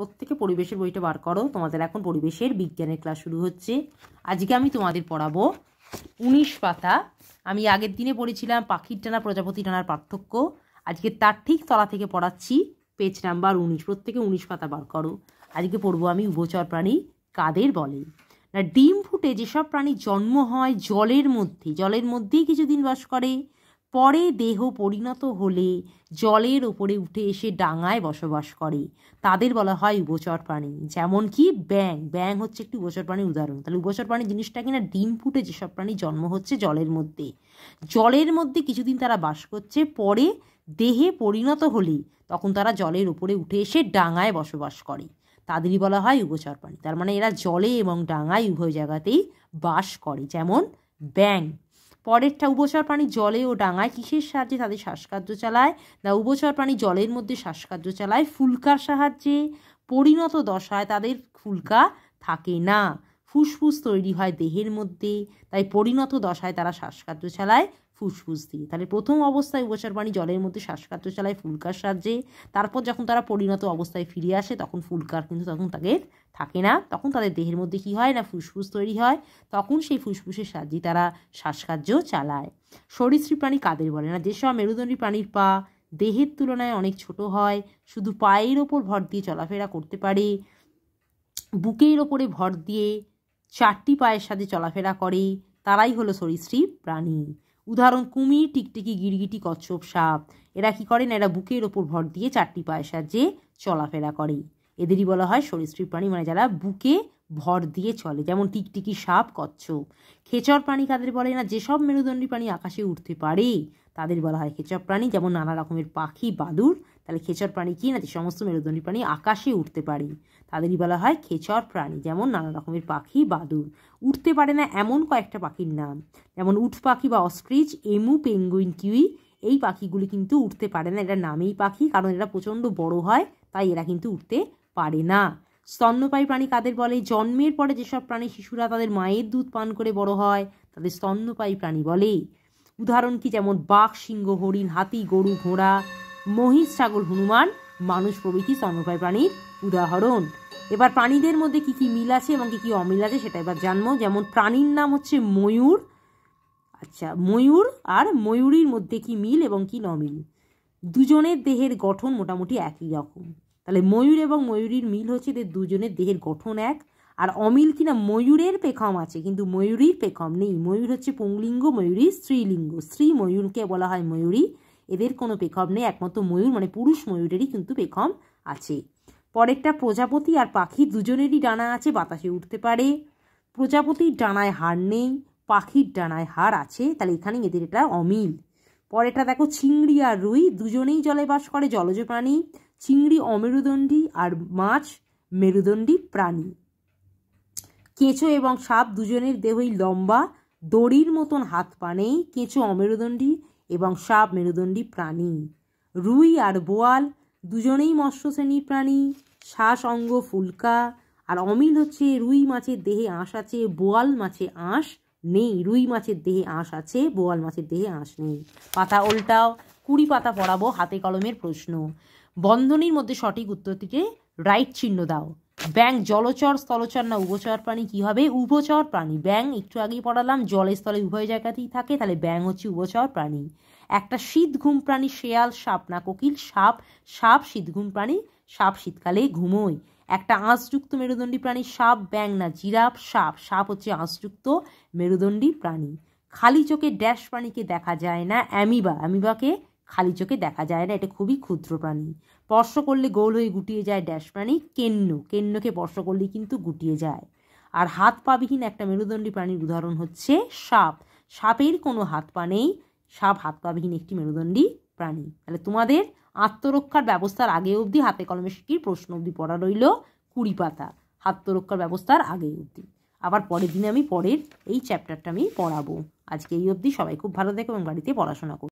প্রত্যেকে পরিবেশের বইটা বার করো তোমাদের এখন পরিবেশের বিজ্ঞানের ক্লাস শুরু হচ্ছে আজকে আমি তোমাদের পড়াবো উনিশ পাতা আমি আগের দিনে পড়েছিলাম পাখির টানা প্রজাপতি টানার পার্থক্য আজকে তার ঠিক তলা থেকে পড়াচ্ছি পেজ নাম্বার উনিশ প্রত্যেকে উনিশ পাতা বার করো আজকে পড়বো আমি উভচর প্রাণী কাদের বলে না ডিম ফুটে যেসব প্রাণী জন্ম হয় জলের মধ্যে জলের মধ্যেই কিছুদিন বাস করে পরে দেহ পরিণত হলে জলের ওপরে উঠে এসে ডাঙায় বসবাস করে তাদের বলা হয় উপচর প্রাণী যেমন কি ব্যাং ব্যাং হচ্ছে একটি উপচর প্রাণীর উদাহরণ তাহলে উপচর প্রাণী জিনিসটা কিনা ডিম ফুটে যেসব প্রাণী জন্ম হচ্ছে জলের মধ্যে জলের মধ্যে কিছুদিন তারা বাস করছে পরে দেহে পরিণত হলে তখন তারা জলের ওপরে উঠে এসে ডাঙায় বসবাস করে তাদেরই বলা হয় উপচর প্রাণী তার মানে এরা জলে এবং ডাঙায় উভয় জায়গাতেই বাস করে যেমন ব্যাং পরেরটা উপচর প্রাণী জলে ও ডাঙায় কিসের সাহায্যে তাদের শ্বাসকার্য চালায় না উপচর প্রাণী জলের মধ্যে শ্বাসকার্য চালায় ফুলকার সাহায্যে পরিণত দশায় তাদের ফুলকা থাকে না ফুসফুস তৈরি হয় দেহের মধ্যে তাই পরিণত দশায় তারা শ্বাসকার্য চালায় ফুসফুস দিয়ে তাহলে প্রথম অবস্থায় উপচার প্রাণী জলের মধ্যে শ্বাসকার্য চালায় ফুলকার সাহায্যে তারপর যখন তারা পরিণত অবস্থায় ফিরে আসে তখন ফুলকার কিন্তু তখন তাদের থাকে না তখন তাদের দেহের মধ্যে কি হয় না ফুসফুস তৈরি হয় তখন সেই ফুসফুসের সাহায্যে তারা শ্বাসকার্য চালায় সরীসৃপ প্রাণী কাদের বলে না যেসব মেরুদণ্ডী প্রাণীর পা দেহের তুলনায় অনেক ছোট হয় শুধু পায়ের ওপর ভর দিয়ে চলাফেরা করতে পারে বুকের ওপরে ভর দিয়ে চারটি পায়ের সাথে চলাফেরা করে তারাই হলো সরীসৃপ প্রাণী উদাহরণ কুমির টিকটিকি গিরগিটি কচ্ছপ সাপ এরা কি করেন এরা বুকের ওপর ভর দিয়ে চারটি পায়ের সাহায্যে চলাফেরা করে এদেরই বলা হয় সরীসৃপ প্রাণী মানে যারা বুকে ভর দিয়ে চলে যেমন টিকটিকি সাপ কচ্ছপ খেচর প্রাণী কাদের বলে না যেসব মেরুদণ্ডী প্রাণী আকাশে উঠতে পারে তাদের বলা হয় খেচর প্রাণী যেমন নানা রকমের পাখি বাদুর তাহলে খেচর প্রাণী কী না সমস্ত মেরুদণ্ডী প্রাণী আকাশে উঠতে পারে তাদেরই বলা হয় খেচর প্রাণী যেমন নানা রকমের পাখি বাদুর উঠতে পারে না এমন কয়েকটা পাখির নাম যেমন উট পাখি বা অস্ট্রিচ এমু পেঙ্গুইন কিউই এই পাখিগুলি কিন্তু উঠতে পারে না এটা নামেই পাখি কারণ এরা প্রচণ্ড বড় হয় তাই এরা কিন্তু উঠতে পারে না স্তন্যপায়ী প্রাণী কাদের বলে জন্মের পরে যেসব প্রাণী শিশুরা তাদের মায়ের দুধ পান করে বড় হয় তাদের স্তন্যপায়ী প্রাণী বলে উদাহরণ কি যেমন বাঘ সিংহ হরিণ হাতি গরু ঘোড়া মহিষ ছাগল হনুমান মানুষ প্রভৃতি স্তন্যপায়ী প্রাণীর উদাহরণ এবার প্রাণীদের মধ্যে কি কি মিল আছে এবং কি কি অমিল আছে সেটা এবার জানবো যেমন প্রাণীর নাম হচ্ছে ময়ূর আচ্ছা ময়ূর আর ময়ূরীর মধ্যে কি মিল এবং কি নমিল দুজনের দেহের গঠন মোটামুটি একই রকম তাহলে ময়ূর এবং ময়ূরীর মিল হচ্ছে এদের দুজনের দেহের গঠন এক আর অমিল কিনা ময়ূরের পেখম আছে কিন্তু ময়ূরীর পেখম নেই ময়ূর হচ্ছে পুংলিঙ্গ ময়ূরী স্ত্রীলিঙ্গ স্ত্রী ময়ূরকে বলা হয় ময়ূরী এদের কোনো পেখম নেই একমাত্র ময়ূর মানে পুরুষ ময়ূরেরই কিন্তু পেখম আছে পরেরটা প্রজাপতি আর পাখি দুজনেরই ডানা আছে বাতাসে উঠতে পারে প্রজাপতির ডানায় হাড় নেই পাখির ডানায় হাড় আছে তাহলে এখানে এদের এটা অমিল পরেরটা দেখো চিংড়ি আর রুই দুজনেই জলে বাস করে জলজ প্রাণী চিংড়ি অমেরুদণ্ডী আর মাছ মেরুদণ্ডী প্রাণী কেঁচো এবং সাপ দুজনের দেহই লম্বা দড়ির মতন হাত পা নেই কেঁচো অমেরুদণ্ডী এবং সাপ মেরুদণ্ডী প্রাণী রুই আর বোয়াল দুজনেই মৎস্য শ্রেণীর প্রাণী শ্বাস অঙ্গ ফুলকা আর অমিল হচ্ছে রুই মাছের দেহে আঁশ আছে বোয়াল মাছে আঁশ নেই রুই মাছের দেহে আঁশ আছে বোয়াল মাছের দেহে আঁশ নেই পাতা উল্টাও কুড়ি পাতা পড়াবো হাতে কলমের প্রশ্ন বন্ধনীর মধ্যে সঠিক উত্তরটিকে রাইট চিহ্ন দাও ব্যাং জলচর স্থলচর না উভচর প্রাণী কি হবে উভচর প্রাণী ব্যাং একটু আগেই পড়ালাম জলে স্থলে উভয় জায়গাতেই থাকে তাহলে ব্যাং হচ্ছে উভচর প্রাণী একটা শীত ঘুম প্রাণী শেয়াল সাপ না কোকিল সাপ সাপ শীত ঘুম প্রাণী সাপ শীতকালে ঘুমোয় একটা আঁশযুক্ত মেরুদণ্ডী প্রাণী সাপ ব্যাং না জিরাফ সাপ সাপ হচ্ছে আঁশযুক্ত মেরুদণ্ডী প্রাণী খালি চোখে ড্যাশ প্রাণীকে দেখা যায় না অ্যামিবা অ্যামিবাকে খালি চোখে দেখা যায় না এটা খুবই ক্ষুদ্র প্রাণী স্পর্শ করলে গোল হয়ে গুটিয়ে যায় ড্যাশ প্রাণী কেন্ন কেন্নকে স্পর্শ করলেই কিন্তু গুটিয়ে যায় আর হাত পাবিহীন একটা মেরুদণ্ডী প্রাণীর উদাহরণ হচ্ছে সাপ সাপের কোনো হাত পা নেই সাপ হাত পাবিহীন একটি মেরুদণ্ডী প্রাণী তাহলে তোমাদের আত্মরক্ষার ব্যবস্থার আগে অবধি হাতে কলমে শিখির প্রশ্ন অবধি পড়া রইল কুড়ি পাতা আত্মরক্ষার ব্যবস্থার আগে অবধি আবার পরের দিনে আমি পরের এই চ্যাপ্টারটা আমি পড়াবো আজকে এই অবধি সবাই খুব ভালো দেখো এবং বাড়িতে পড়াশোনা করো